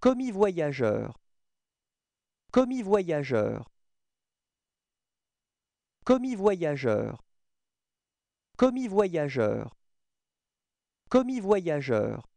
commis voyageur, commis voyageur, commis voyageur, commis voyageur, commis voyageur.